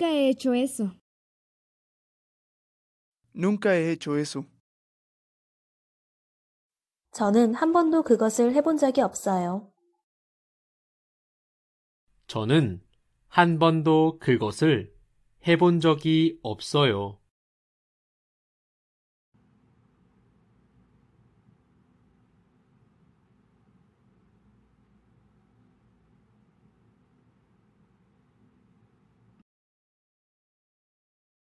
Nunca he hecho eso. Nunca he hecho eso. 저는 한 번도 그것을 해본 적이 없어요. 저는 한 번도 그것을 해본 적이 없어요.